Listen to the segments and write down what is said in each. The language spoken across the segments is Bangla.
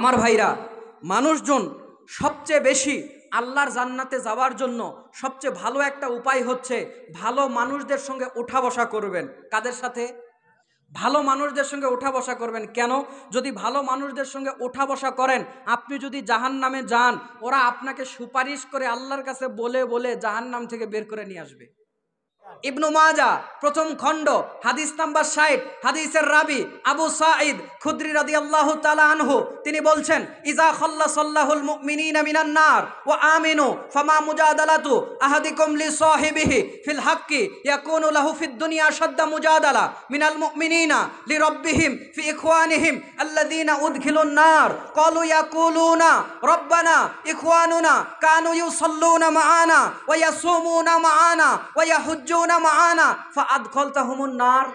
আমার ভাইরা মানুষজন সবচেয়ে বেশি আল্লাহর জান্নাতে যাওয়ার জন্য সবচেয়ে ভালো একটা উপায় হচ্ছে ভালো মানুষদের সঙ্গে ওঠা বসা করবেন কাদের সাথে ভালো মানুষদের সঙ্গে ওঠা বসা করবেন কেন যদি ভালো মানুষদের সঙ্গে ওঠা বসা করেন আপনি যদি জাহান নামে যান ওরা আপনাকে সুপারিশ করে আল্লাহর কাছে বলে বলে জাহান নাম থেকে বের করে নিয়ে আসবে ইবনু মাজা প্রথম খণ্ড হাদিস নাম্বার ষাট হাদিসের রাবি আবু সাঈদ খুদ্রি রাদি আল্লাহ আনহু তিনি বলছেন ইজা খল্লা সাল্লাহুল মুমিনিনা ও আমিনু ফামা মুজাদালাতু আহাদি কমলি সাহিবিহি ফিল হাক্কি ইয়াকুনু লাহু ফিদ দুনিয়া শাদ্দা মুজাদালা মিনাল মুমিনিনা লি রব্বিহিম ফি ইখওয়ানিহিম আল্লাযিনা উদখিলুন নার ক্বালু ইয়াকুলুনা রব্বানা ইখওয়ানুনা কানু ইউসাল্লুনা মাআনা ওয়া ইয়াসুমুনা মাআনা ওয়া ইয়াহুজ্জুনা তাকুনা মাহানা ফা আদখল নার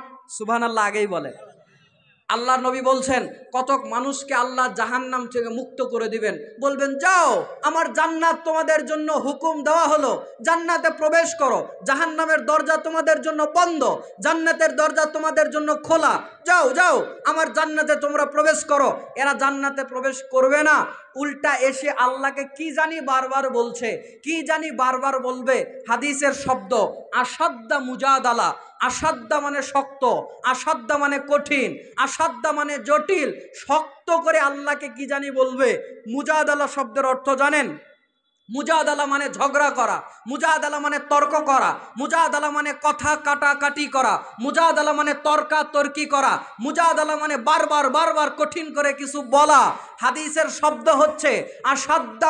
আগেই বলে আল্লাহ নবী বলছেন কতক মানুষকে আল্লাহ জাহান্নাম থেকে মুক্ত করে দিবেন বলবেন যাও আমার জান্নাত তোমাদের জন্য হুকুম দেওয়া হলো জান্নাতে প্রবেশ করো জাহান্নামের দরজা তোমাদের জন্য বন্ধ জান্নাতের দরজা তোমাদের জন্য খোলা যাও যাও আমার জান্নাতে তোমরা প্রবেশ করো এরা জান্নাতে প্রবেশ করবে না উল্টা এসে আল্লাহকে কি জানি বারবার বলছে কি জানি বারবার বলবে হাদিসের শব্দ আসাদ্দা মুজাদালা আসাদ্দা মানে শক্ত আসাদ্দা মানে কঠিন আসাদ্দা মানে জটিল শক্ত করে আল্লাহকে কি জানি বলবে মুজাদালা শব্দের অর্থ জানেন আলা মানে ঝগড়া করা আলা মানে তর্ক করা আলা মানে কথা কাটাকাটি করা আলা মানে তর্কাতর্কি করা আলা মানে বারবার বারবার কঠিন করে কিছু বলা হাদিসের শব্দ হচ্ছে আসাদ্দা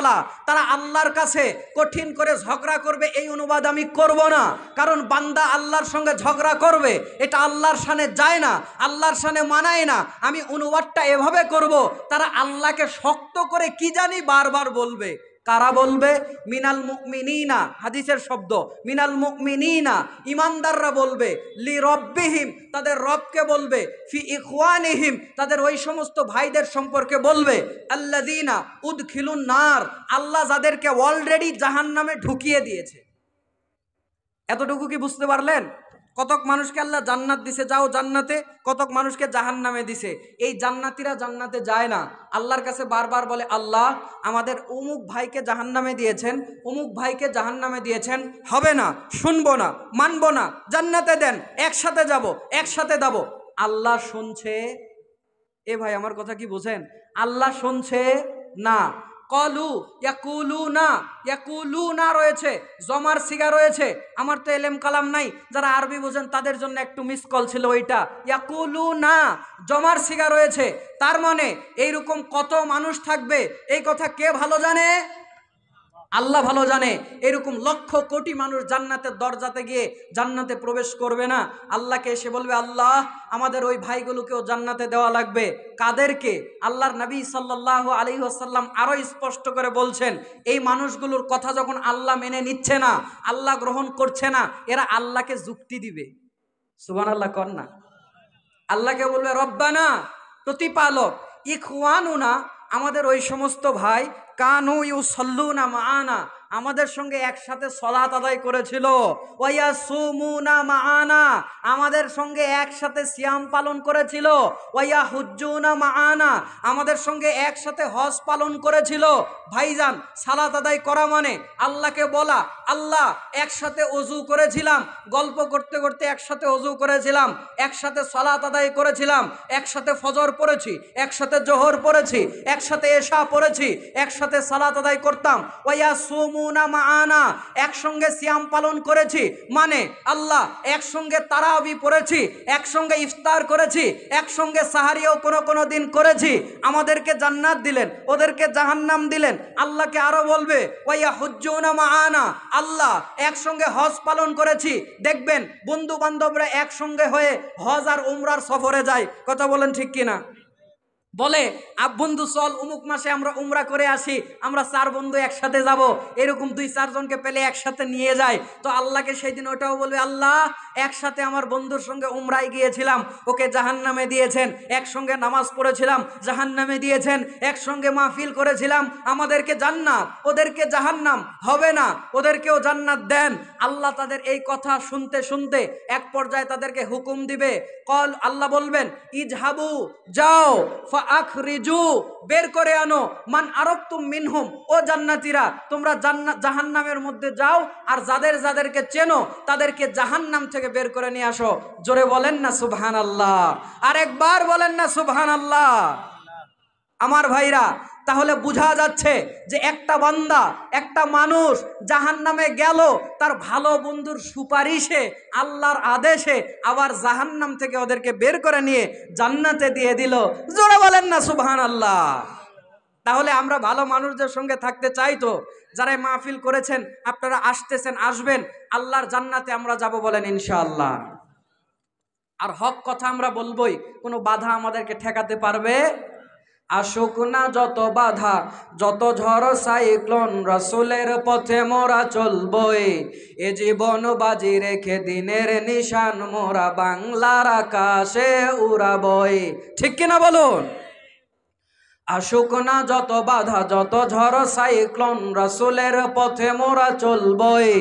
আলা তারা আল্লাহর কাছে কঠিন করে ঝগড়া করবে এই অনুবাদ আমি করব না কারণ বান্দা আল্লাহর সঙ্গে ঝগড়া করবে এটা আল্লাহর সানে যায় না আল্লাহর সানে মানায় না আমি অনুবাদটা এভাবে করব তারা আল্লাহকে শক্ত করে কি জানি বারবার বলবে কারা বলবে মিনাল মুকমিনা হাদিসের শব্দ মিনাল মুকমিনা ইমানদাররা বলবে লি রব্বিহিম তাদের রবকে বলবে ফি ইকওয়ানিহিম তাদের ওই সমস্ত ভাইদের সম্পর্কে বলবে আল্লাদিনা উদ খিলুন নার আল্লাহ যাদেরকে অলরেডি জাহান নামে ঢুকিয়ে দিয়েছে এতটুকু কি বুঝতে পারলেন কতক মানুষকে আল্লাহ জান্নাত দিছে যাও জান্নাতে কতক মানুষকে জাহান নামে দিছে এই জান্নাতিরা জান্নাতে যায় না আল্লাহর কাছে বারবার বলে আল্লাহ আমাদের অমুক ভাইকে জাহান নামে দিয়েছেন অমুক ভাইকে জাহান নামে দিয়েছেন হবে না শুনবো না মানব না জান্নাতে দেন একসাথে যাব একসাথে দাবো আল্লাহ শুনছে এ ভাই আমার কথা কি বোঝেন আল্লাহ শুনছে না কলু ইয়াকুলু না ইয়াকুলু না রয়েছে জমার সিগা রয়েছে আমার তো এলেম কালাম নাই যারা আরবি বোঝেন তাদের জন্য একটু মিস কল ছিল ওইটা ইয়াকুলু না জমার সিগা রয়েছে তার মানে এইরকম কত মানুষ থাকবে এই কথা কে ভালো জানে আল্লাহ ভালো জানে এরকম লক্ষ কোটি মানুষ জান্নাতের দরজাতে গিয়ে জান্নাতে প্রবেশ করবে না আল্লাহকে এসে বলবে আল্লাহ আমাদের ওই ভাইগুলোকেও জান্নাতে দেওয়া লাগবে কাদেরকে আল্লাহর নবী সাল্লাহ আলী আসাল্লাম আরও স্পষ্ট করে বলছেন এই মানুষগুলোর কথা যখন আল্লাহ মেনে নিচ্ছে না আল্লাহ গ্রহণ করছে না এরা আল্লাহকে যুক্তি দিবে সুবান আল্লাহ কর না আল্লাহকে বলবে রব্বানা প্রতিপালক ইখওয়ানুনা আমাদের ওই সমস্ত ভাই কানু ইউ সল্লুনা মানা আমাদের সঙ্গে একসাথে সলাত আদায় করেছিল ওয়া সুমুনা মাহানা আমাদের সঙ্গে একসাথে সিয়াম পালন করেছিল ওয়া হুজুনা মাহানা আমাদের সঙ্গে একসাথে হজ পালন করেছিল ভাইজান সালাত আদায় করা মানে আল্লাহকে বলা আল্লাহ একসাথে অজু করেছিলাম গল্প করতে করতে একসাথে অজু করেছিলাম একসাথে সলাত আদায় করেছিলাম একসাথে ফজর পড়েছি একসাথে জোহর পড়েছি একসাথে এশা পড়েছি একসাথে সালাত আদায় করতাম ওয়া সুমু ইয়াসুমুনা একসঙ্গে সিয়াম পালন করেছি মানে আল্লাহ একসঙ্গে তারাবি পড়েছি একসঙ্গে ইফতার করেছি একসঙ্গে সাহারিও কোনো কোনো দিন করেছি আমাদেরকে জান্নাত দিলেন ওদেরকে জাহান্নাম দিলেন আল্লাহকে আরও বলবে ওয়া হুজ্জুনা মা'ানা আল্লাহ একসঙ্গে হজ পালন করেছি দেখবেন বন্ধু বান্ধবরা একসঙ্গে হয়ে হজ আর উমরার সফরে যায় কথা বলেন ঠিক কিনা বলে আব বন্ধু চল অমুক মাসে আমরা উমরা করে আসি আমরা চার বন্ধু একসাথে যাব এরকম দুই চারজনকে পেলে একসাথে নিয়ে যায় তো আল্লাহকে সেই দিন ওটাও বলবে আল্লাহ একসাথে আমার বন্ধুর সঙ্গে উমরাই গিয়েছিলাম ওকে জাহান নামে দিয়েছেন একসঙ্গে নামাজ পড়েছিলাম জাহান নামে দিয়েছেন একসঙ্গে মাহফিল করেছিলাম আমাদেরকে জান্নাত ওদেরকে জাহান নাম হবে না ওদেরকেও জান্নাত দেন আল্লাহ তাদের এই কথা শুনতে শুনতে এক পর্যায়ে তাদেরকে হুকুম দিবে কল আল্লাহ বলবেন ইজহাবু যাও আখরিজু বের করে আনো মান তুম মিনহুম ও জান্নাতিরা তোমরা জান্না জাহান্নামের মধ্যে যাও আর যাদের যাদেরকে চেনো তাদেরকে জাহান্নাম থেকে বের করে নিয়ে আসো জোরে বলেন না সুবহান আল্লাহ আর একবার বলেন না সুবহান আল্লাহ আমার ভাইরা তাহলে বোঝা যাচ্ছে যে একটা বান্দা একটা মানুষ জাহান নামে গেল তার ভালো বন্ধুর সুপারিশে আল্লাহর আদেশে আবার জাহান নাম থেকে ওদেরকে বের করে নিয়ে জান্নাতে দিয়ে দিল জোরে বলেন না সুবহান আল্লাহ তাহলে আমরা ভালো মানুষদের সঙ্গে থাকতে চাই তো যারাই মাহফিল করেছেন আপনারা আসতেছেন আসবেন আল্লাহর জান্নাতে আমরা যাব বলেন ইনশাআল্লাহ আর হক কথা আমরা বলবই কোনো বাধা আমাদেরকে ঠেকাতে পারবে আসুক না যত বাধা যত ঝড় সাইক্লোন রসুলের পথে মোরা চলবই এ জীবন বাজি রেখে দিনের নিশান মোরা বাংলার আকাশে উড়াবই ঠিক কিনা বলুন আশুক না যত বাধা যত ঝড় সাইক্লন রাসুলের পথে মোরা চলবই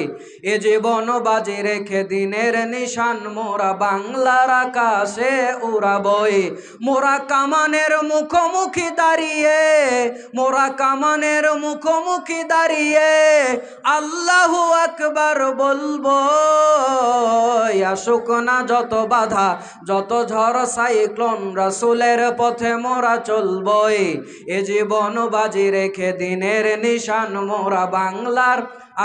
এ জীবন বাজি রেখে দিনের নিশান মোরা বাংলার আকাশে উড়াবই মোরা কামানের মুখোমুখি দাঁড়িয়ে মোরা কামানের মুখোমুখি দাঁড়িয়ে আল্লাহু আকবার বলব আশুক না যত বাধা যত ঝড় সাইক্লন রাসুলের পথে মোরা চলবই এ জীবন বাজি রেখে দিনের নিশান মোরা বাংলার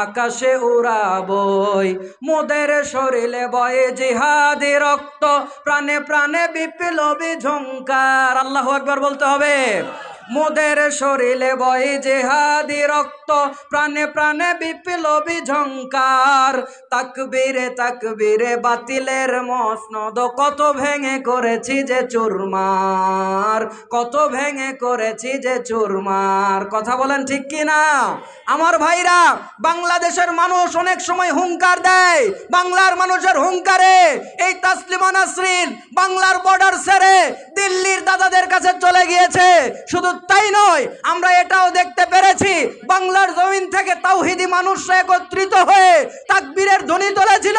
আকাশে উড়াবই মোদের শরীরে বয়ে জিহাদি রক্ত প্রাণে প্রাণে বিপ্লবী ঝঙ্কার আল্লাহ একবার বলতে হবে মোদের শরীরে বয়ে জেহাদি রক্ত প্রাণে প্রাণে বিপ্লবী ঝঙ্কার তাকবীরে তাকবীরে বাতিলের মসনদ কত ভেঙে করেছি যে চুরমার কত ভেঙে করেছি যে চুরমার কথা বলেন ঠিক কি না আমার ভাইরা বাংলাদেশের মানুষ অনেক সময় হুঙ্কার দেয় বাংলার মানুষের হুঙ্কারে এই তাসলিমা নাসরিন বাংলার বর্ডার সেরে দিল্লির দাদাদের কাছে চলে গিয়েছে শুধু তাই নয় আমরা এটাও দেখতে পেরেছি বাংলার জমিন থেকে তাওহিদি মানুষরা একত্রিত হয়ে তাকবীরের ধ্বনি তোলেছিল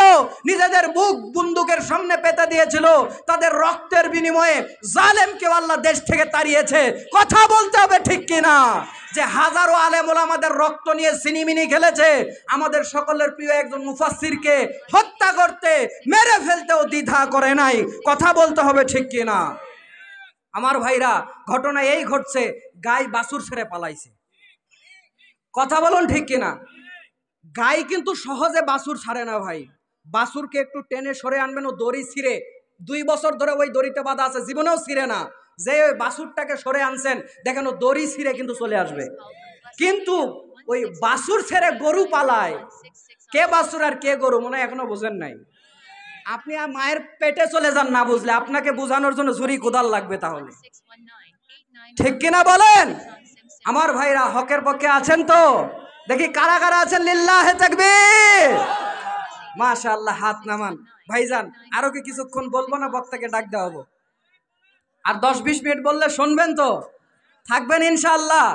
নিজেদের বুক বন্দুকের সামনে পেতে দিয়েছিল তাদের রক্তের বিনিময়ে জালেমকেও আল্লাহ দেশ থেকে তাড়িয়েছে কথা বলতে হবে ঠিক কিনা যে হাজারো আলেমুল আমাদের রক্ত নিয়ে সিনিমিনি খেলেছে আমাদের সকলের প্রিয় একজন মুফাসিরকে হত্যা করতে মেরে ফেলতেও দ্বিধা করে নাই কথা বলতে হবে ঠিক কিনা আমার ভাইরা ঘটনা এই ঘটছে গাই বাসুর ছেড়ে পালাইছে কথা বলুন ঠিক কিনা গাই কিন্তু সহজে বাসুর ছাড়ে না ভাই বাসুরকে একটু টেনে সরে আনবেন ও দড়ি ছিঁড়ে দুই বছর ধরে ওই দড়িতে বাঁধা আছে জীবনেও ছিঁড়ে না যে ওই বাসুরটাকে সরে আনছেন দেখেন ও দড়ি ছিঁড়ে কিন্তু চলে আসবে কিন্তু ওই বাসুর ছেড়ে গরু পালায় কে বাসুর আর কে গরু মনে হয় এখনো বোঝেন নাই আপনি মায়ের পেটে চলে যান না বুঝলে আপনাকে বোঝানোর জন্য ঝুরি কোদাল লাগবে তাহলে ঠিক কিনা বলেন আমার ভাইরা হকের পক্ষে আছেন তো দেখি কারা কারা আছেন লিল্লাহে থাকবে মাশাআল্লাহ হাত নামান ভাইজান আরো কি কিছুক্ষণ বলবো না বক্তাকে ডাক দেওয়া হবো আর দশ বিশ মিনিট বললে শুনবেন তো থাকবেন ইনশাল্লাহ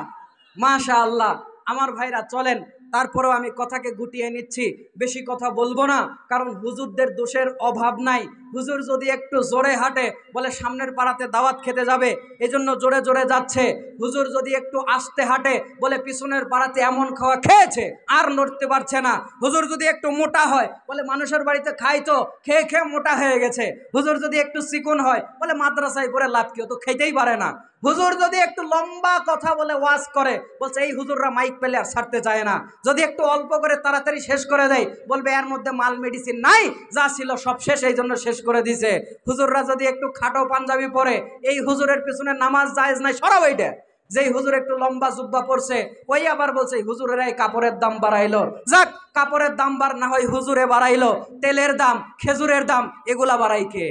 মাশাআল্লাহ আমার ভাইরা চলেন তারপরেও আমি কথাকে গুটিয়ে নিচ্ছি বেশি কথা বলবো না কারণ হুজুরদের দোষের অভাব নাই হুজুর যদি একটু জোরে হাঁটে বলে সামনের পাড়াতে দাওয়াত খেতে যাবে এজন্য জোরে জোরে যাচ্ছে হুজুর যদি একটু আসতে হাঁটে বলে পিছনের পাড়াতে এমন খাওয়া খেয়েছে আর নড়তে পারছে না হুজুর যদি একটু মোটা হয় বলে মানুষের বাড়িতে খাই তো খেয়ে খেয়ে মোটা হয়ে গেছে হুজুর যদি একটু চিকুন হয় বলে মাদ্রাসায় পরে লাভ কেউ তো খেতেই পারে না হুজুর যদি একটু লম্বা কথা বলে ওয়াজ করে বলছে এই হুজুররা মাইক পেলে আর ছাড়তে চায় না যদি একটু অল্প করে তাড়াতাড়ি শেষ করে দেয় বলবে এর মধ্যে মাল মেডিসিন নাই যা ছিল সব শেষ এই জন্য শেষ করে দিছে হুজুররা যদি একটু খাটো পাঞ্জাবি পরে এই হুজুরের পিছনে নামাজ জায়েজ নাই সরাও এইটা যেই হুজুর একটু লম্বা জুব্বা পরছে ওই আবার বলছে হুজুরের এই কাপড়ের দাম বাড়াইলো যাক কাপড়ের দাম বার না হয় হুজুরে বাড়াইলো তেলের দাম খেজুরের দাম এগুলা বাড়াই কে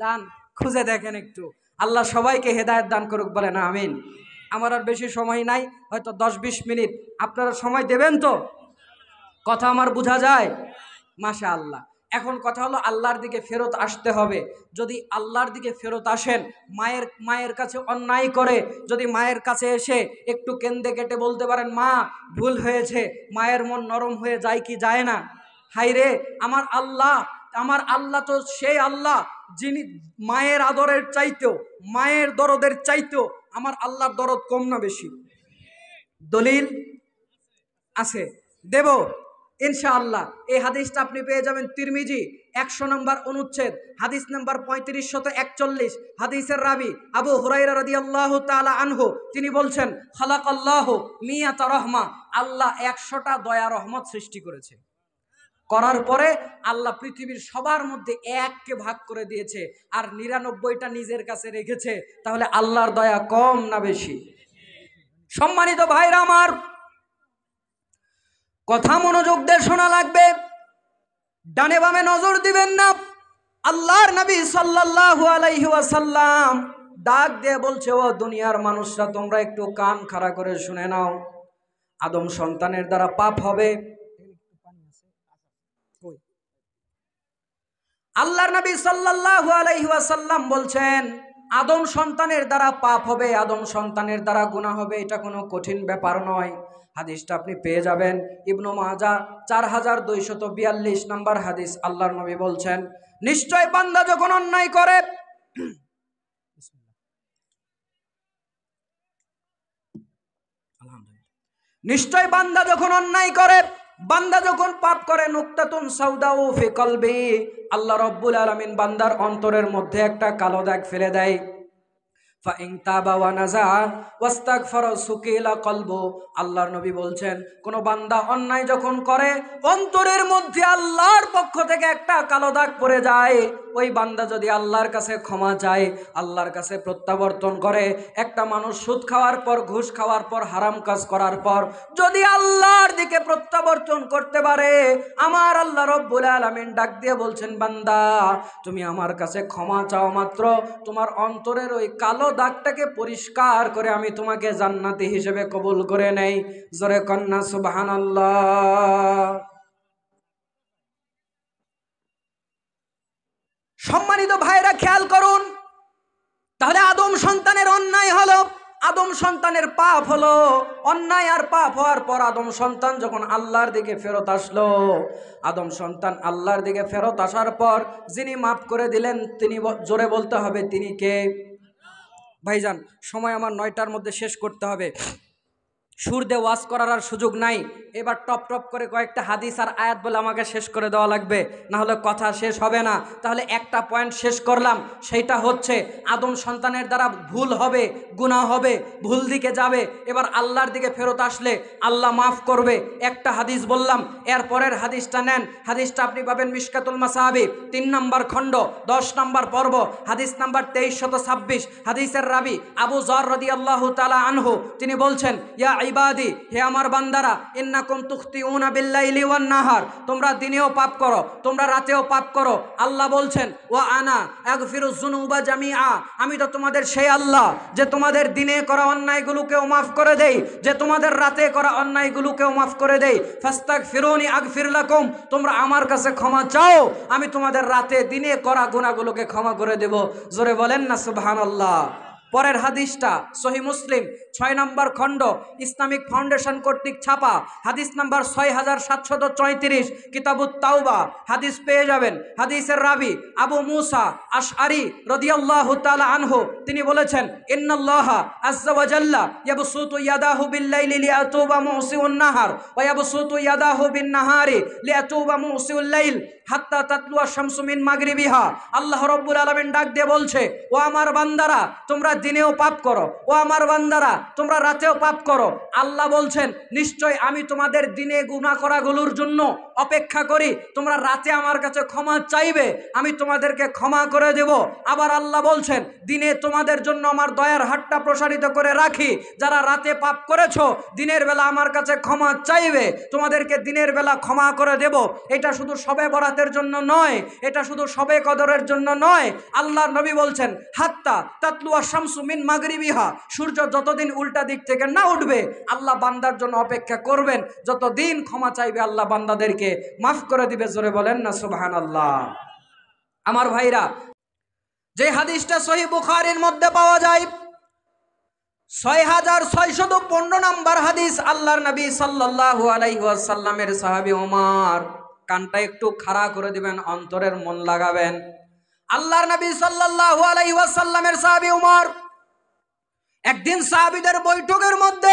যান খুঁজে দেখেন একটু আল্লাহ সবাইকে হেদায়ত দান করুক বলে না আমিন আমার আর বেশি সময় নাই হয়তো দশ বিশ মিনিট আপনারা সময় দেবেন তো কথা আমার বোঝা যায় মাসা আল্লাহ এখন কথা হলো আল্লাহর দিকে ফেরত আসতে হবে যদি আল্লাহর দিকে ফেরত আসেন মায়ের মায়ের কাছে অন্যায় করে যদি মায়ের কাছে এসে একটু কেন্দে কেটে বলতে পারেন মা ভুল হয়েছে মায়ের মন নরম হয়ে যায় কি যায় না হাইরে আমার আল্লাহ আমার আল্লাহ তো সেই আল্লাহ যিনি মায়ের আদরের চাইতেও মায়ের দরদের চাইতেও আমার আল্লাহর দরদ কম না বেশি দলিল আছে দেব ইনশাআল্লাহ এই হাদিসটা আপনি পেয়ে যাবেন তিরমিজি একশো নম্বর অনুচ্ছেদ হাদিস নম্বর শত একচল্লিশ হাদিসের রাবি আবু হুরাইরা রাদি আল্লাহ তালা আনহু তিনি বলছেন খালাক আল্লাহ মিয়াত রহমা আল্লাহ একশোটা দয়া রহমত সৃষ্টি করেছে করার পরে আল্লাহ পৃথিবীর সবার মধ্যে এককে ভাগ করে দিয়েছে আর নিরানব্বইটা নিজের কাছে রেখেছে তাহলে আল্লাহর দয়া কম না বেশি সম্মানিত ভাইরা আমার কথা মনোযোগ দিয়ে শোনা লাগবে ডানে বামে নজর দিবেন না আল্লাহর নবী সাল্লাল্লাহু আলাইহি ওয়াসাল্লাম ডাক দিয়ে বলছে ও দুনিয়ার মানুষরা তোমরা একটু কান খাড়া করে শুনে নাও আদম সন্তানের দ্বারা পাপ হবে আল্লাহর নবী সাল্লাল্লাহু আলাইহি ওয়াসাল্লাম বলছেন আদম সন্তানের দ্বারা পাপ হবে আদম সন্তানের দ্বারা গুনাহ হবে এটা কোনো কঠিন ব্যাপার নয় হাদিসটা আপনি পেয়ে যাবেন ইবনু মাজা চার হাজার দুইশত বিয়াল্লিশ নম্বর হাদিস আল্লাহর নবী বলছেন নিশ্চয় বান্দা যখন অন্যায় করে নিশ্চয় বান্দা যখন অন্যায় করে বান্দা যখন পাপ করে নুক্তাতুন সৌদা ও ফিকলবি আল্লাহ রব্বুল আলামিন বান্দার অন্তরের মধ্যে একটা কালো দাগ ফেলে দেয় আল্লাহর নবী বলছেন কোন বান্দা অন্যায় যখন করে অন্তরের মধ্যে আল্লাহর পক্ষ থেকে একটা কালো দাগ যায় ওই বান্দা যদি আল্লাহর কাছে ক্ষমা চায় আল্লাহর কাছে প্রত্যাবর্তন করে একটা মানুষ সুদ খাওয়ার পর ঘুষ খাওয়ার পর হারাম কাজ করার পর যদি আল্লাহর দিকে প্রত্যাবর্তন করতে পারে আমার আল্লাহ রব্বুল আলমিন ডাক দিয়ে বলছেন বান্দা তুমি আমার কাছে ক্ষমা চাও মাত্র তোমার অন্তরের ওই কালো দাগটাকে পরিষ্কার করে আমি তোমাকে জান্নাতি হিসেবে কবুল করে নেই জোরে কন্যা সুবাহান সম্মানিত ভাইরা খেয়াল করুন তাহলে আদম সন্তানের অন্যায় হলো আদম সন্তানের পাপ হলো অন্যায় আর পাপ হওয়ার পর আদম সন্তান যখন আল্লাহর দিকে ফেরত আসলো আদম সন্তান আল্লাহর দিকে ফেরত আসার পর যিনি মাফ করে দিলেন তিনি জোরে বলতে হবে তিনি কে ভাইজান সময় আমার নয়টার মধ্যে শেষ করতে হবে সুর ওয়াজ করার আর সুযোগ নাই এবার টপ টপ করে কয়েকটা হাদিস আর আয়াত বলে আমাকে শেষ করে দেওয়া লাগবে না হলে কথা শেষ হবে না তাহলে একটা পয়েন্ট শেষ করলাম সেইটা হচ্ছে আদম সন্তানের দ্বারা ভুল হবে গুণা হবে ভুল দিকে যাবে এবার আল্লাহর দিকে ফেরত আসলে আল্লাহ মাফ করবে একটা হাদিস বললাম এরপরের হাদিসটা নেন হাদিসটা আপনি পাবেন মিসকাতুল মাসাহাবি তিন নম্বর খণ্ড দশ নম্বর পর্ব হাদিস নাম্বার তেইশ শত ছাব্বিশ হাদিসের রাবি আবু জর রদি আল্লাহ তালা আনহু তিনি বলছেন ইয়া আইবাদি হে আমার বান্দারা ইন্নাকুম তুখতি উনা বিল্লাইলি ওয়ান নাহার তোমরা দিনেও পাপ করো তোমরা রাতেও পাপ করো আল্লাহ বলছেন ও আনা এক ফিরুজুনুবা জামিয়া আমি তো তোমাদের সেই আল্লাহ যে তোমাদের দিনে করা অন্যায়গুলোকেও মাফ করে দেই যে তোমাদের রাতে করা অন্যায়গুলোকেও মাফ করে দেই ফাস্তাক ফিরুনি আগ ফিরলাকুম তোমরা আমার কাছে ক্ষমা চাও আমি তোমাদের রাতে দিনে করা গুণাগুলোকে ক্ষমা করে দেব জোরে বলেন না সুবহানাল্লাহ পরের হাদিসটা সহি মুসলিম ছয় নম্বর খণ্ড ইসলামিক ফাউন্ডেশন কর্তৃক ছাপা হাদিস নাম্বার ছয় হাজার সাতশত চৈত্রিশ কিতাবুত তাওবা হাদিস পেয়ে যাবেন হাদিসের রাবি আবু মুসা আরি রদিয়াল্লাহ তালা আনহু তিনি বলেছেন ইয়াদাহু নাহার লাইল আল্লাহ রব্বুল আলামিন ডাক দিয়ে বলছে ও আমার বান্দারা তোমরা দিনেও পাপ করো ও আমার বান্দারা তোমরা রাতেও পাপ করো আল্লাহ বলছেন নিশ্চয় আমি তোমাদের দিনে গুণা করাগুলোর জন্য অপেক্ষা করি তোমরা রাতে আমার কাছে ক্ষমা চাইবে আমি তোমাদেরকে ক্ষমা করে দেব আবার আল্লাহ বলছেন দিনে তোমাদের জন্য আমার দয়ার হাতটা প্রসারিত করে রাখি যারা রাতে পাপ করেছ দিনের বেলা আমার কাছে ক্ষমা চাইবে তোমাদেরকে দিনের বেলা ক্ষমা করে দেব এটা শুধু সবে বরাতের জন্য নয় এটা শুধু সবে কদরের জন্য নয় আল্লাহ নবী বলছেন হাত্তা তাতলুয়া মিন মাগরিবিহা সূর্য যতদিন উল্টা দিক থেকে না উঠবে আল্লাহ বান্দার জন্য অপেক্ষা করবেন যতদিন ক্ষমা চাইবে আল্লাহ বান্দাদেরকে মাফ করে দিবে জোরে বলেন না সুবাহান আল্লাহ আমার ভাইরা যে হাদিসটা সহি বুখারের মধ্যে পাওয়া যায় ছয় হাজার ছয় শত পনেরো নম্বর হাদিস আল্লাহর নবী সাল্লাহু আলাইসাল্লামের সাহাবি কানটা একটু খাড়া করে দিবেন অন্তরের মন লাগাবেন আল্লাহর নবী সাল্লাহ আলাইসাল্লামের সাহাবি উমর একদিন সাহাবিদের বৈঠকের মধ্যে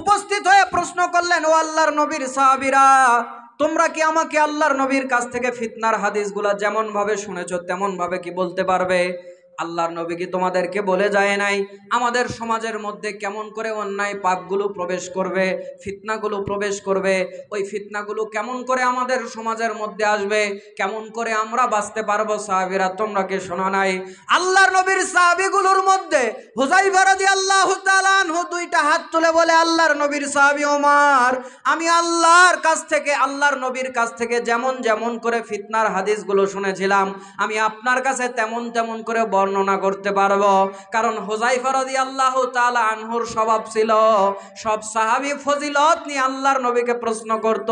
উপস্থিত হয়ে প্রশ্ন করলেন ও আল্লাহর নবীর সাহাবিরা তোমরা কি আমাকে আল্লাহর নবীর কাছ থেকে ফিতনার হাদিসগুলা যেমনভাবে শুনেছ তেমনভাবে কি বলতে পারবে আল্লাহর নবী কি তোমাদেরকে বলে যায় নাই আমাদের সমাজের মধ্যে কেমন করে অন্যায় পাপগুলো প্রবেশ করবে ফিতনাগুলো প্রবেশ করবে ওই ফিতনাগুলো কেমন করে আমাদের সমাজের মধ্যে আসবে কেমন করে আমরা বাঁচতে পারবো সাহাবিরা তোমরা কে শোনা নাই আল্লাহর নবীর সাহাবিগুলোর মধ্যে হুজাই ভারতী আল্লাহ তালানহ দুইটা হাত তুলে বলে আল্লাহর নবীর সাহাবি ওমার আমি আল্লাহর কাছ থেকে আল্লাহর নবীর কাছ থেকে যেমন যেমন করে ফিতনার হাদিসগুলো শুনেছিলাম আমি আপনার কাছে তেমন তেমন করে বড় বর্ণনা করতে পারবো কারণ হোজাইফারদি আল্লাহ তালা আনহুর স্বভাব ছিল সব সাহাবি ফজিলত নিয়ে আল্লাহর নবীকে প্রশ্ন করত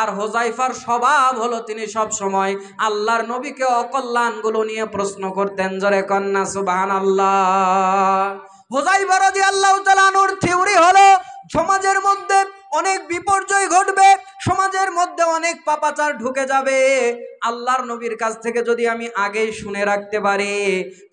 আর হোজাইফার স্বভাব হলো তিনি সব সময় আল্লাহর নবীকে অকল্যাণগুলো নিয়ে প্রশ্ন করতেন জরে কন্যা সুবাহান আল্লাহ হোজাইফারদি আল্লাহ তালানুর থিওরি হলো সমাজের মধ্যে অনেক বিপর্যয় ঘটবে সমাজের মধ্যে অনেক পাপাচার ঢুকে যাবে আল্লাহর নবীর কাছ থেকে যদি আমি আগেই শুনে রাখতে পারি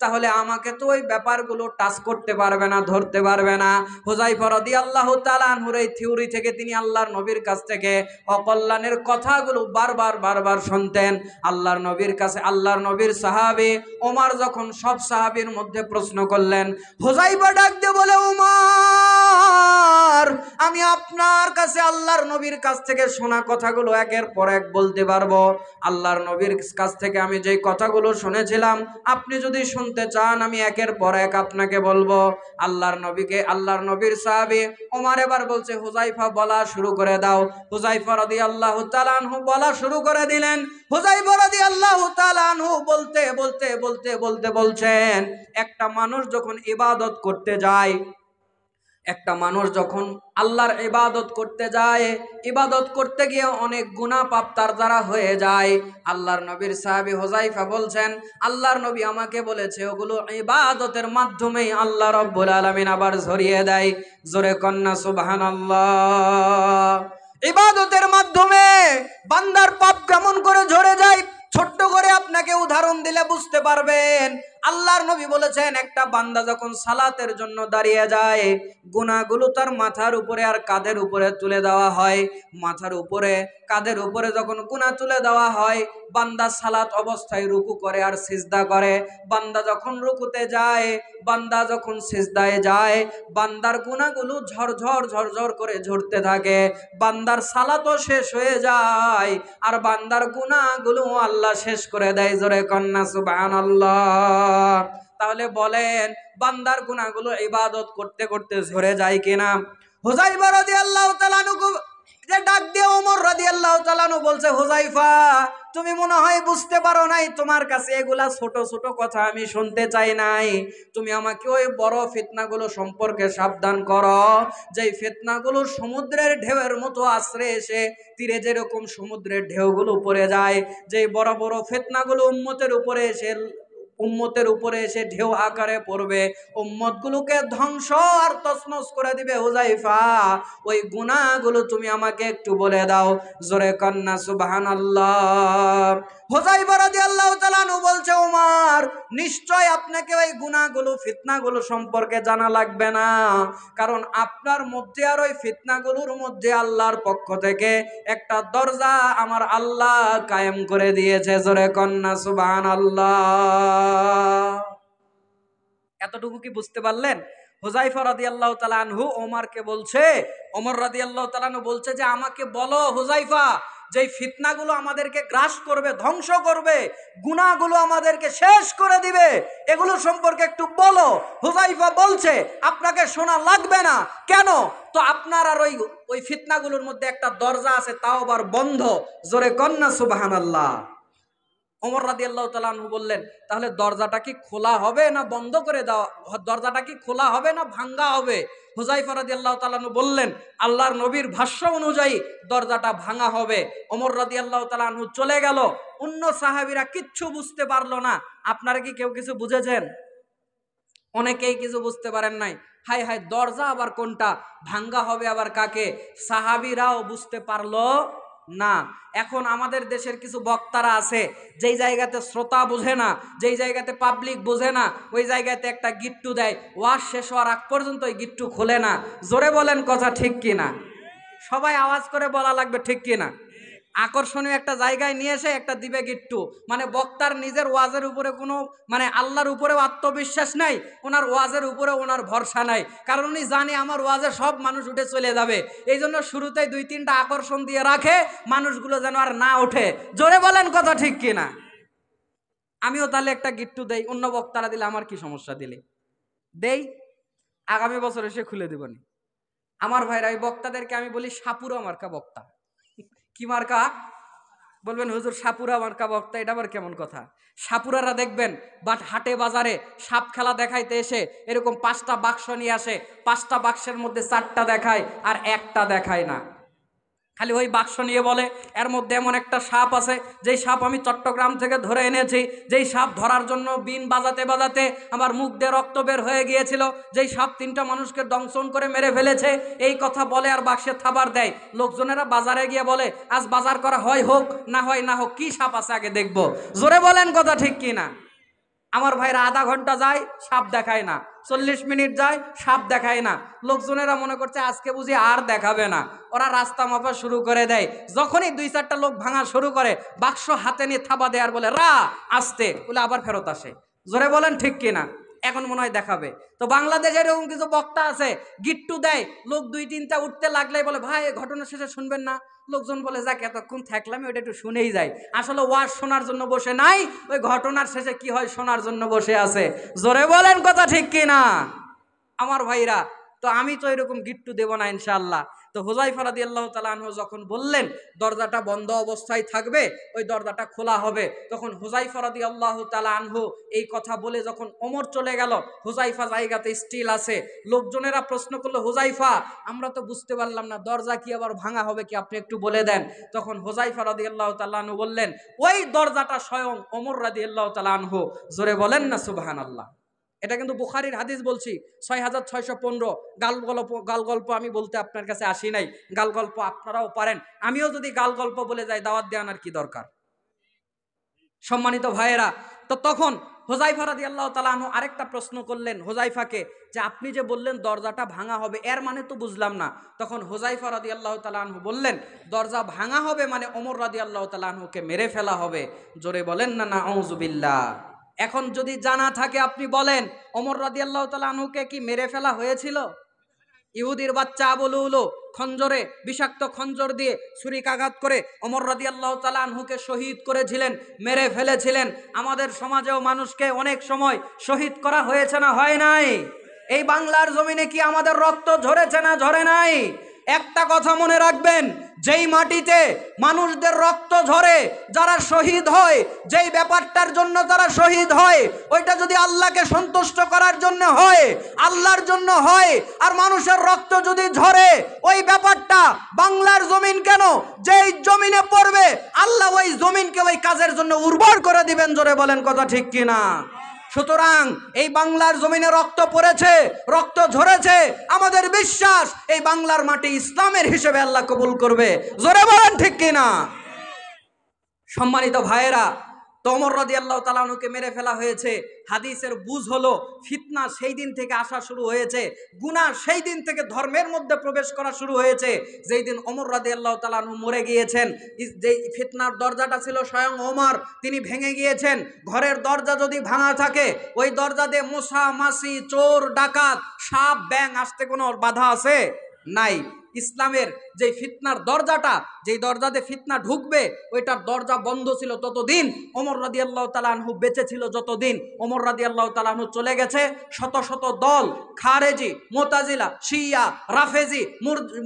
তাহলে আমাকে তো ওই ব্যাপারগুলো টাচ করতে পারবে না ধরতে পারবে না হোজাই ফরদি আল্লাহ তালানহুর এই থিওরি থেকে তিনি আল্লাহর নবীর কাছ থেকে অকল্যাণের কথাগুলো বারবার বারবার শুনতেন আল্লাহর নবীর কাছে আল্লাহর নবীর সাহাবে ওমার যখন সব সাহাবির মধ্যে প্রশ্ন করলেন হোজাইবা ডাক দিয়ে বলে উমার আমি আপনার কাছে আল্লাহর নবীর কাছ থেকে শোনা কথাগুলো একের পর এক বলতে পারবো আল্লাহর নবীর কাছ থেকে আমি যেই কথাগুলো শুনেছিলাম আপনি যদি শুনতে চান আমি একের পর এক আপনাকে বলবো আল্লাহর নবীকে আল্লাহর নবীর সাহাবি ওমার এবার বলছে হুজাইফা বলা শুরু করে দাও হুজাইফা রদি আল্লাহ তালানহু বলা শুরু করে দিলেন হুজাইফা রদি আল্লাহ তালানহু বলতে বলতে বলতে বলতে বলছেন একটা মানুষ যখন ইবাদত করতে যায় একটা মানুষ যখন আল্লাহর ইবাদত করতে যায় ইবাদত করতে গিয়ে অনেক গুণা পাপ তার দ্বারা হয়ে যায় আল্লাহর নবীর সাহাবি হোজাইফা বলছেন আল্লাহর নবী আমাকে বলেছে ওগুলো ইবাদতের মাধ্যমেই আল্লাহ রব্বুল আলমিন আবার ঝরিয়ে দেয় জোরে কন্যা সুবাহান আল্লাহ ইবাদতের মাধ্যমে বান্দার পাপ কেমন করে ঝরে যায় ছোট্ট করে আপনাকে উদাহরণ দিলে বুঝতে পারবেন আল্লাহর নবী বলেছেন একটা বান্দা যখন সালাতের জন্য দাঁড়িয়ে যায় গুণাগুলো তার মাথার উপরে আর কাদের উপরে তুলে দেওয়া হয় মাথার উপরে কাদের উপরে যখন গুণা তুলে দেওয়া হয় বান্দা সালাত অবস্থায় রুকু করে আর সিজদা করে বান্দা যখন রুকুতে যায় বান্দা যখন সিজদায় যায় বান্দার গুণাগুলো ঝরঝর ঝরঝর করে ঝরতে থাকে বান্দার সালাতও শেষ হয়ে যায় আর বান্দার গুণাগুলো আল্লাহ শেষ করে দেয় জোরে কন্যা সুবাহ আল্লাহ তাহলে বলেন বান্দার গুণাগুলো ইবাদত করতে করতে ঝরে যায় কিনা হোজাইবা রদি আল্লাহ যে ডাক দিয়ে ওমর রাদি আল্লাহ চালানো বলছে হোজাইফা তুমি মনে হয় বুঝতে পারো নাই তোমার কাছে এগুলা ছোট ছোট কথা আমি শুনতে চাই নাই তুমি আমাকে ওই বড় ফিতনাগুলো সম্পর্কে সাবধান করো যেই ফিতনাগুলো সমুদ্রের ঢেউয়ের মতো আশ্রে এসে তীরে যেরকম সমুদ্রের ঢেউগুলো উপরে যায় যেই বড় বড় ফিতনাগুলো উম্মতের উপরে এসে উম্মতের উপরে এসে ঢেউ আকারে পড়বে উম্মতগুলোকে ধ্বংস আর তসনস করে দিবে হুজাইফা ওই গুণাগুলো তুমি আমাকে একটু বলে দাও জোরে কন্যা সুবাহান আল্লাহ হুজাইফা রাজি আল্লাহ বলছে নিশ্চয় আপনাকে ওই গুণাগুলো ফিতনাগুলো সম্পর্কে জানা লাগবে না কারণ আপনার মধ্যে আর ওই ফিতনাগুলোর মধ্যে আল্লাহর পক্ষ থেকে একটা দরজা আমার আল্লাহ কায়েম করে দিয়েছে জোরে কন্যা সুবাহান আল্লাহ এতটুকু কি বুঝতে পারলেন হুজাইফা রাদি আল্লাহ তালানহু ওমারকে বলছে ওমর রাদি আল্লাহ তালানহু বলছে যে আমাকে বলো হুজাইফা যেই ফিতনাগুলো আমাদেরকে গ্রাস করবে ধ্বংস করবে গুণাগুলো আমাদেরকে শেষ করে দিবে এগুলো সম্পর্কে একটু বলো হুজাইফা বলছে আপনাকে শোনা লাগবে না কেন তো আপনার আর ওই ওই ফিতনাগুলোর মধ্যে একটা দরজা আছে তাও আবার বন্ধ জোরে কন্যা সুবাহান আল্লাহ ওমর রাদি আল্লাহ তালু বললেন তাহলে দরজাটা কি খোলা হবে না বন্ধ করে দেওয়া দরজাটা কি খোলা হবে না ভাঙ্গা হবে হুজাইফা রাদি আল্লাহ তালু বললেন আল্লাহর নবীর ভাষ্য অনুযায়ী দরজাটা ভাঙা হবে ওমর রাদি আল্লাহ তালু চলে গেল অন্য সাহাবিরা কিচ্ছু বুঝতে পারলো না আপনারা কি কেউ কিছু বুঝেছেন অনেকেই কিছু বুঝতে পারেন নাই হাই হাই দরজা আবার কোনটা ভাঙ্গা হবে আবার কাকে সাহাবিরাও বুঝতে পারলো না এখন আমাদের দেশের কিছু বক্তারা আছে যেই জায়গাতে শ্রোতা বোঝে না যেই জায়গাতে পাবলিক বোঝে না ওই জায়গাতে একটা গিট্টু দেয় ওয়াজ শেষ হওয়ার আগ পর্যন্ত ওই গিট্টু খোলে না জোরে বলেন কথা ঠিক কিনা সবাই আওয়াজ করে বলা লাগবে ঠিক কিনা আকর্ষণীয় একটা জায়গায় নিয়ে এসে একটা দিবে গিট্টু মানে বক্তার নিজের ওয়াজের উপরে কোনো মানে আল্লাহর উপরেও আত্মবিশ্বাস নাই ওনার ওয়াজের উপরে ওনার ভরসা নাই কারণ উনি জানে আমার ওয়াজে সব মানুষ উঠে চলে যাবে এই জন্য শুরুতেই দুই তিনটা আকর্ষণ দিয়ে রাখে মানুষগুলো যেন আর না ওঠে জোরে বলেন কথা ঠিক কিনা আমিও তাহলে একটা গিট্টু দেই অন্য বক্তারা দিলে আমার কি সমস্যা দিলে দেই আগামী বছর এসে খুলে দেবনি আমার ভাইরা এই বক্তাদেরকে আমি বলি আমার মার্কা বক্তা কি মার্কা বলবেন হুজুর সাপুরা মার্কা বক্তা এটা আবার কেমন কথা সাপুরারা দেখবেন বাট হাটে বাজারে সাপ খেলা দেখাইতে এসে এরকম পাঁচটা বাক্স নিয়ে আসে পাঁচটা বাক্সের মধ্যে চারটা দেখায় আর একটা দেখায় না খালি ওই বাক্স নিয়ে বলে এর মধ্যে এমন একটা সাপ আছে যেই সাপ আমি চট্টগ্রাম থেকে ধরে এনেছি যেই সাপ ধরার জন্য বিন বাজাতে বাজাতে আমার মুখ দিয়ে রক্ত বের হয়ে গিয়েছিল যেই সাপ তিনটা মানুষকে দংশন করে মেরে ফেলেছে এই কথা বলে আর বাক্সে থাবার দেয় লোকজনেরা বাজারে গিয়ে বলে আজ বাজার করা হয় হোক না হয় না হোক কি সাপ আছে আগে দেখব জোরে বলেন কথা ঠিক কি না আমার ভাইরা আধা ঘন্টা যায় সাপ দেখায় না চল্লিশ মিনিট যায় সাপ দেখায় না লোকজনেরা মনে করছে আজকে বুঝি আর দেখাবে না ওরা রাস্তা মাপা শুরু করে দেয় যখনই দুই চারটা লোক ভাঙা শুরু করে বাক্স হাতে নিয়ে থাবা দেয় আর বলে রা আসতে বলে আবার ফেরত আসে জোরে বলেন ঠিক কিনা এখন মনে হয় দেখাবে তো বাংলাদেশে এরকম কিছু বক্তা আছে গিট্টু দেয় লোক দুই তিনটা উঠতে লাগলে বলে ভাই ঘটনা শেষে শুনবেন না লোকজন বলে যাক এতক্ষণ থাকলাম ওটা একটু শুনেই যায় আসলে ওয়াজ শোনার জন্য বসে নাই ওই ঘটনার শেষে কি হয় শোনার জন্য বসে আছে জোরে বলেন কথা ঠিক কিনা আমার ভাইরা তো আমি তো এরকম গিট্টু দেব না ইনশাল্লাহ তো হোজাই ফারাদি আল্লাহ তালাহ যখন বললেন দরজাটা বন্ধ অবস্থায় থাকবে ওই দরজাটা খোলা হবে তখন হোজাই ফারাদি আল্লাহ তালাহ এই কথা বলে যখন ওমর চলে গেল হোজাইফা জায়গাতে স্টিল আছে লোকজনেরা প্রশ্ন করলো হোজাইফা আমরা তো বুঝতে পারলাম না দরজা কি আবার ভাঙা হবে কি আপনি একটু বলে দেন তখন হোজাই রাদি আল্লাহ তালাহ বললেন ওই দরজাটা স্বয়ং ওমর রাদি আল্লাহ তালাহ জোরে বলেন না সুবাহান আল্লাহ এটা কিন্তু বুখারির হাদিস বলছি ছয় হাজার ছয়শো পনেরো গাল গল্প গাল গল্প আমি বলতে আপনার কাছে আসি নাই গাল গল্প আপনারাও পারেন আমিও যদি গাল গল্প বলে যাই দাওয়াত দেওয়ান আর কি দরকার সম্মানিত ভাইয়েরা তো তখন হোজাইফা রাজি আল্লাহ তালাহ আরেকটা প্রশ্ন করলেন হোজাইফাকে যে আপনি যে বললেন দরজাটা ভাঙা হবে এর মানে তো বুঝলাম না তখন হোজাইফা রাজি আল্লাহ তালাহু বললেন দরজা ভাঙা হবে মানে অমর রাজি আল্লাহ তালাহুকে মেরে ফেলা হবে জোরে বলেন না না অজুবিল্লা এখন যদি জানা থাকে আপনি বলেন অমর রাজি আল্লাহ তালুকে কি মেরে ফেলা হয়েছিল ইহুদির বাচ্চা আবুল উলো খঞ্জরে বিষাক্ত খঞ্জর দিয়ে ছুরিকাঘাত করে অমর রাজি আল্লাহ তালুকে শহীদ করেছিলেন মেরে ফেলেছিলেন আমাদের সমাজেও মানুষকে অনেক সময় শহীদ করা হয়েছে না হয় নাই এই বাংলার জমিনে কি আমাদের রক্ত ঝরেছে না ঝরে নাই একটা কথা মনে রাখবেন যেই মাটিতে মানুষদের রক্ত ঝরে যারা শহীদ হয় যেই ব্যাপারটার জন্য তারা শহীদ হয় ওইটা যদি আল্লাহকে সন্তুষ্ট করার জন্য হয় আল্লাহর জন্য হয় আর মানুষের রক্ত যদি ঝরে ওই ব্যাপারটা বাংলার জমিন কেন যেই জমিনে পড়বে আল্লাহ ওই জমিনকে ওই কাজের জন্য উর্বর করে দিবেন জোরে বলেন কথা ঠিক কিনা সুতরাং এই বাংলার জমিনে রক্ত পড়েছে রক্ত ঝরেছে আমাদের বিশ্বাস এই বাংলার মাটি ইসলামের হিসেবে আল্লাহ কবুল করবে জোরে বলেন ঠিক কিনা সম্মানিত ভাইয়েরা তমর রদি আল্লাহ তালাহনুকে মেরে ফেলা হয়েছে হাদিসের বুঝ হলো ফিতনা সেই দিন থেকে আসা শুরু হয়েছে গুনা সেই দিন থেকে ধর্মের মধ্যে প্রবেশ করা শুরু হয়েছে যেই দিন অমর রদি আল্লাহ তালাহনু মরে গিয়েছেন যেই ফিতনার দরজাটা ছিল স্বয়ং ওমর তিনি ভেঙে গিয়েছেন ঘরের দরজা যদি ভাঙা থাকে ওই দরজা দিয়ে মশা মাসি চোর ডাকাত সাপ ব্যাং আসতে কোনো বাধা আছে নাই ইসলামের যেই ফিতনার দরজাটা যেই দরজাতে ফিতনা ঢুকবে ওইটার দরজা বন্ধ ছিল ততদিন ওমর রাদি আল্লাহ তালাহু বেঁচে ছিল যতদিন ওমর রাদি আল্লাহ তালাহু চলে গেছে শত শত দল খারেজি মোতাজিলা শিয়া রাফেজি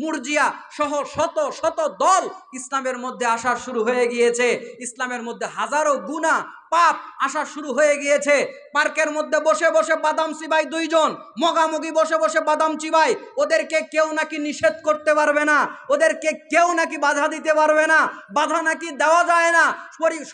মুরজিয়া সহ শত শত দল ইসলামের মধ্যে আসা শুরু হয়ে গিয়েছে ইসলামের মধ্যে হাজারো গুণা পাপ আসা শুরু হয়ে গিয়েছে পার্কের মধ্যে বসে বসে বাদাম চিবাই দুইজন মগামুগি বসে বসে বাদাম চিবাই ওদেরকে কেউ নাকি নিষেধ করতে পারবে না ওদেরকে কেউ নাকি বাধা দিতে পারবে না বাধা নাকি দেওয়া যায় না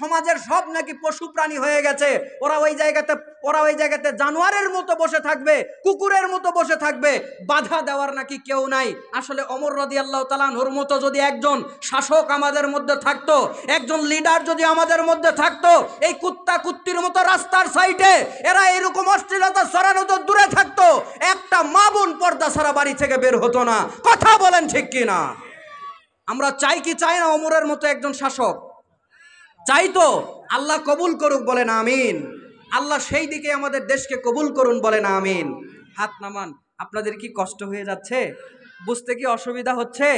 সমাজের সব নাকি পশু প্রাণী হয়ে গেছে ওরা ওই জায়গাতে ওরা ওই জায়গাতে জানোয়ারের মতো বসে থাকবে কুকুরের মতো বসে থাকবে বাধা দেওয়ার নাকি কেউ নাই আসলে অমর রদি আল্লাহ তালানোর মতো যদি একজন শাসক আমাদের মধ্যে থাকতো একজন লিডার যদি আমাদের মধ্যে থাকতো এই কুত্তা কুত্তির মতো রাস্তার সাইডে এরা এরকম অশ্লীলতা সরানো তো দূরে থাকতো একটা মা বোন পর্দা সারা বাড়ি থেকে বের হতো না কথা বলেন ঠিক কি না আমরা চাই কি চাই না অমরের মতো একজন শাসক চাই তো আল্লাহ কবুল করুক বলেন আমিন আল্লাহ সেই দিকে আমাদের দেশকে কবুল করুন বলে না আমিন হাত নামান আপনাদের কি কষ্ট হয়ে যাচ্ছে বুঝতে কি অসুবিধা হচ্ছে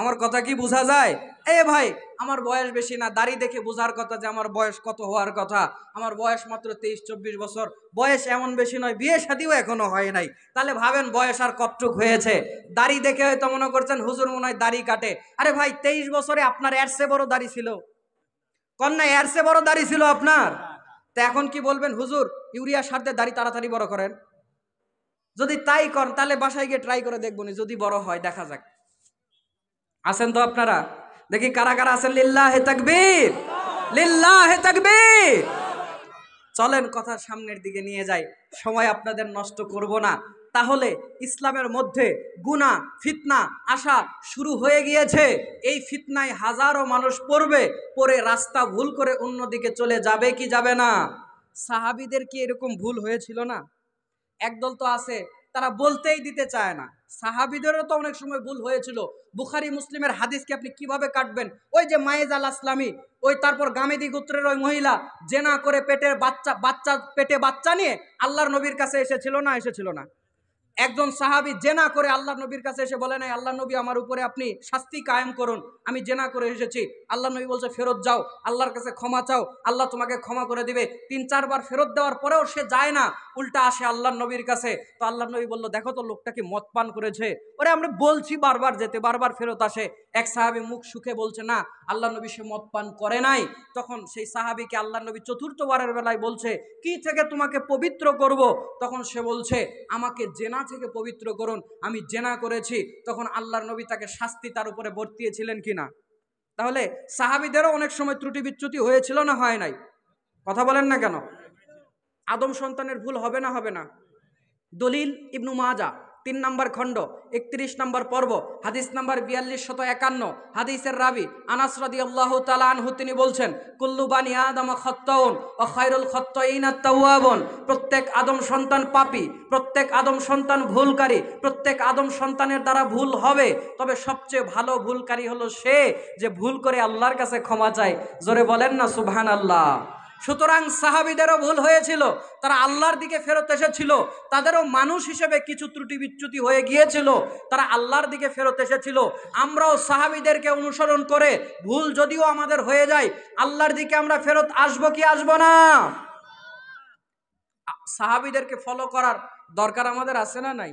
আমার কথা কি বোঝা যায় এ ভাই আমার বয়স বেশি না দাড়ি দেখে বোঝার কথা যে আমার বয়স কত হওয়ার কথা আমার বয়স মাত্র তেইশ চব্বিশ বছর বয়স এমন বেশি নয় বিয়ে শাদিও এখনো হয় নাই তাহলে ভাবেন বয়স আর কতটুক হয়েছে দাড়ি দেখে হয়তো মনে করছেন হুজুর মনে হয় দাড়ি কাটে আরে ভাই তেইশ বছরে আপনার এরসে বড় দাড়ি ছিল কন্যা এরসে বড় দাড়ি ছিল আপনার তা এখন কি বলবেন হুজুর ইউরিয়া সার দিয়ে দাড়ি তাড়াতাড়ি বড় করেন যদি তাই করেন তাহলে বাসায় গিয়ে ট্রাই করে দেখবনি যদি বড় হয় দেখা যাক আছেন তো আপনারা দেখি কারা কারা আছেন লিল্লাহ হে তাকবীর লিল্লাহ হে তাকবীর চলেন কথা সামনের দিকে নিয়ে যাই সময় আপনাদের নষ্ট করব না তাহলে ইসলামের মধ্যে গুণা ফিতনা আসা শুরু হয়ে গিয়েছে এই ফিতনায় হাজারো মানুষ পড়বে পরে রাস্তা ভুল করে অন্যদিকে চলে যাবে কি যাবে না সাহাবিদের কি এরকম ভুল হয়েছিল না একদল তো আছে তারা বলতেই দিতে চায় না সাহাবিদেরও তো অনেক সময় ভুল হয়েছিল বুখারি মুসলিমের হাদিসকে আপনি কিভাবে কাটবেন ওই যে মায়েজ আল আসলামী ওই তারপর গামেদি গোত্রের ওই মহিলা জেনা করে পেটের বাচ্চা বাচ্চা পেটে বাচ্চা নিয়ে আল্লাহর নবীর কাছে এসেছিল না এসেছিল না একজন সাহাবি জেনা করে আল্লাহ নবীর কাছে এসে বলে নাই আল্লাহ নবী আমার উপরে আপনি শাস্তি কায়েম করুন আমি জেনা করে এসেছি আল্লাহ নবী বলছে ফেরত যাও আল্লাহর কাছে ক্ষমা চাও আল্লাহ তোমাকে ক্ষমা করে দিবে তিন চারবার ফেরত দেওয়ার পরেও সে যায় না উল্টা আসে আল্লাহ নবীর কাছে তো আল্লাহ নবী বললো দেখো তো লোকটা কি মদ পান করেছে ওরে আমরা বলছি বারবার যেতে বারবার ফেরত আসে এক সাহাবি মুখ সুখে বলছে না আল্লাহ নবী সে মদ পান করে নাই তখন সেই সাহাবিকে আল্লাহ নবী চতুর্থবারের বেলায় বলছে কি থেকে তোমাকে পবিত্র করব তখন সে বলছে আমাকে জেনা থেকে পবিত্র করুন আমি জেনা করেছি তখন আল্লাহর নবী তাকে শাস্তি তার উপরে বর্তিয়েছিলেন কি না তাহলে সাহাবিদেরও অনেক সময় ত্রুটি বিচ্যুতি হয়েছিল না হয় নাই কথা বলেন না কেন আদম সন্তানের ভুল হবে না হবে না দলিল ইবনু মাজা তিন নম্বর খণ্ড একত্রিশ নম্বর পর্ব হাদিস নম্বর বিয়াল্লিশ শত একান্ন হাদিসের রাবি আনাস আল্লাহ তালানহু তিনি বলছেন কুল্লুবানি আদম খত্তাউন ও খৈরুল খত্তাউন প্রত্যেক আদম সন্তান পাপি প্রত্যেক আদম সন্তান ভুলকারী প্রত্যেক আদম সন্তানের দ্বারা ভুল হবে তবে সবচেয়ে ভালো ভুলকারী হলো সে যে ভুল করে আল্লাহর কাছে ক্ষমা চায় জোরে বলেন না সুবহান আল্লাহ সুতরাং সাহাবিদেরও ভুল হয়েছিল তারা আল্লাহর দিকে ফেরত এসেছিল তাদেরও মানুষ হিসেবে কিছু ত্রুটি বিচ্যুতি হয়ে গিয়েছিল তারা আল্লাহর দিকে ফেরত এসেছিল আমরাও সাহাবিদেরকে অনুসরণ করে ভুল যদিও আমাদের হয়ে যায় আল্লাহর দিকে আমরা ফেরত আসব কি আসব না সাহাবিদেরকে ফলো করার দরকার আমাদের আছে না নাই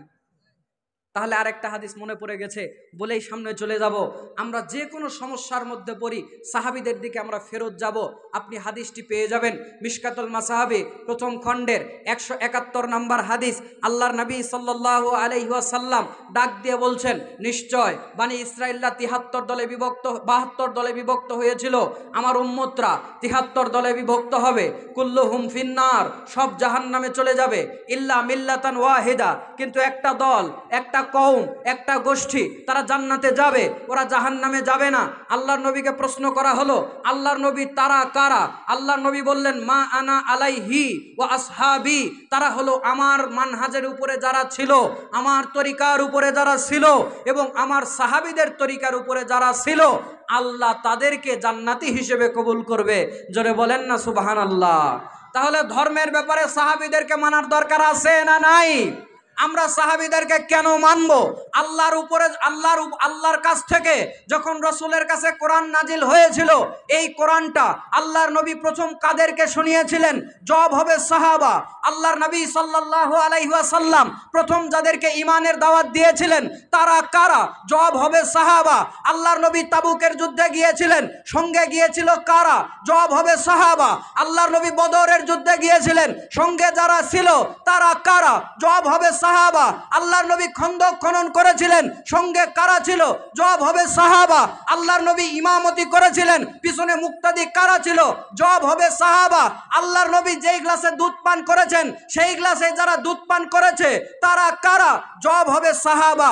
তাহলে আর একটা হাদিস মনে পড়ে গেছে বলেই সামনে চলে যাব আমরা যে কোনো সমস্যার মধ্যে পড়ি সাহাবিদের দিকে আমরা ফেরত যাব আপনি হাদিসটি পেয়ে যাবেন মিসকাতুল মাসাহাবি প্রথম খণ্ডের একশো একাত্তর নম্বর হাদিস আল্লাহর নবী সাল্লাহ আলহিহাসাল্লাম ডাক দিয়ে বলছেন নিশ্চয় বাণী ইসরায়েল্লা তিহাত্তর দলে বিভক্ত বাহাত্তর দলে বিভক্ত হয়েছিল আমার উম্মতরা তিহাত্তর দলে বিভক্ত হবে কুল্লু হুম ফিন্নার সব জাহান নামে চলে যাবে ইল্লা মিল্লাতান ওয়াহিদা কিন্তু একটা দল একটা কৌম একটা গোষ্ঠী তারা জান্নাতে যাবে ওরা জাহান নামে যাবে না আল্লাহর নবীকে প্রশ্ন করা হলো আল্লাহর নবী তারা কারা আল্লাহর নবী বললেন মা আনা আলাইহি ও আসহাবি তারা হলো আমার মানহাজের উপরে যারা ছিল আমার তরিকার উপরে যারা ছিল এবং আমার সাহাবিদের তরিকার উপরে যারা ছিল আল্লাহ তাদেরকে জান্নাতি হিসেবে কবুল করবে জোরে বলেন না সুবাহান আল্লাহ তাহলে ধর্মের ব্যাপারে সাহাবিদেরকে মানার দরকার আছে না নাই আমরা সাহাবিদেরকে কেন মানব আল্লাহর উপরে আল্লাহর আল্লাহর কাছ থেকে যখন রসুলের কাছে কোরআন নাজিল হয়েছিল এই কোরআনটা আল্লাহর নবী প্রথম কাদেরকে শুনিয়েছিলেন জব হবে সাহাবা আল্লাহর নবী সাল্লাহ আলাইহাসাল্লাম প্রথম যাদেরকে ইমানের দাওয়াত দিয়েছিলেন তারা কারা জব হবে সাহাবা আল্লাহর নবী তাবুকের যুদ্ধে গিয়েছিলেন সঙ্গে গিয়েছিল কারা জব হবে সাহাবা আল্লাহর নবী বদরের যুদ্ধে গিয়েছিলেন সঙ্গে যারা ছিল তারা কারা জব হবে সাহাবা আল্লাহর নবী খন্দক খনন করেছিলেন সঙ্গে কারা ছিল জব হবে সাহাবা আল্লাহর নবী ইমামতি করেছিলেন পিছনে মুক্তাদি কারা ছিল জব হবে সাহাবা আল্লাহর নবী যেই গ্লাসে দুধ পান করেছেন সেই গ্লাসে যারা দুধ পান করেছে তারা কারা জব হবে সাহাবা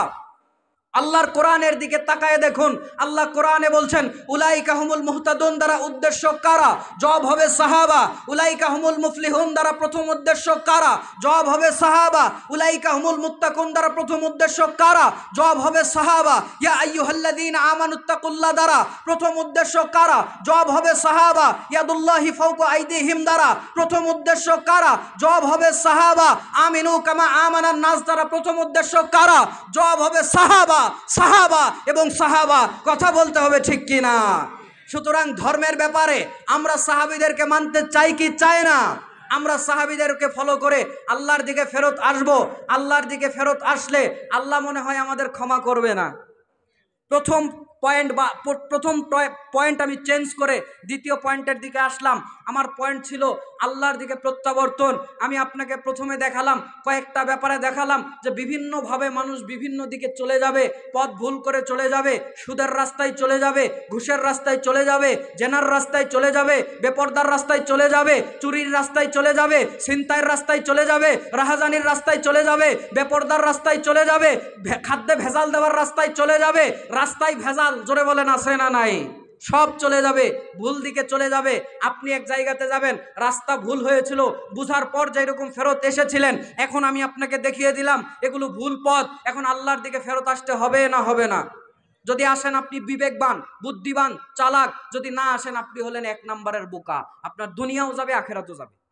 আল্লাহর কোরআনের দিকে তাকায় দেখুন আল্লাহ কোরআনে বলছেন উলাই কাহমুল মুহতাদুন দ্বারা উদ্দেশ্য কারা জব হবে সাহাবা উলাই কাহমুল মুফলিহুন দ্বারা প্রথম উদ্দেশ্য কারা জব হবে সাহাবা উলাই কাহমুল মুত্তাকুন দ্বারা প্রথম উদ্দেশ্য কারা জব হবে সাহাবা ইয়া আইয়ুহাল্লাদিন আমানুত্তাকুল্লাহ দ্বারা প্রথম উদ্দেশ্য কারা জব হবে সাহাবা ইয়াদুল্লাহি আইদি হিম দ্বারা প্রথম উদ্দেশ্য কারা জব হবে সাহাবা আমিনু কামা আমানার নাজ দ্বারা প্রথম উদ্দেশ্য কারা জব হবে সাহাবা সাহাবা এবং সাহাবা কথা বলতে হবে ঠিক কি না সুতরাং ধর্মের ব্যাপারে আমরা সাহাবিদেরকে মানতে চাই কি চাই না আমরা সাহাবিদেরকে ফলো করে আল্লাহর দিকে ফেরত আসব আল্লাহর দিকে ফেরত আসলে আল্লাহ মনে হয় আমাদের ক্ষমা করবে না প্রথম পয়েন্ট বা প্রথম পয়েন্ট আমি চেঞ্জ করে দ্বিতীয় পয়েন্টের দিকে আসলাম আমার পয়েন্ট ছিল আল্লাহর দিকে প্রত্যাবর্তন আমি আপনাকে প্রথমে দেখালাম কয়েকটা ব্যাপারে দেখালাম যে বিভিন্নভাবে মানুষ বিভিন্ন দিকে চলে যাবে পথ ভুল করে চলে যাবে সুদের রাস্তায় চলে যাবে ঘুষের রাস্তায় চলে যাবে জেনার রাস্তায় চলে যাবে বেপর্দার রাস্তায় চলে যাবে চুরির রাস্তায় চলে যাবে ছিনতাইয়ের রাস্তায় চলে যাবে রাহাজানির রাস্তায় চলে যাবে বেপর্দার রাস্তায় চলে যাবে খাদ্যে ভেজাল দেওয়ার রাস্তায় চলে যাবে রাস্তায় ভেজাল দালাল জোরে বলেন আছে না নাই সব চলে যাবে ভুল দিকে চলে যাবে আপনি এক জায়গাতে যাবেন রাস্তা ভুল হয়েছিল বুঝার পর যেরকম ফেরত এসেছিলেন এখন আমি আপনাকে দেখিয়ে দিলাম এগুলো ভুল পথ এখন আল্লাহর দিকে ফেরত আসতে হবে না হবে না যদি আসেন আপনি বিবেকবান বুদ্ধিবান চালাক যদি না আসেন আপনি হলেন এক নম্বরের বোকা আপনার দুনিয়াও যাবে আখেরাতও যাবে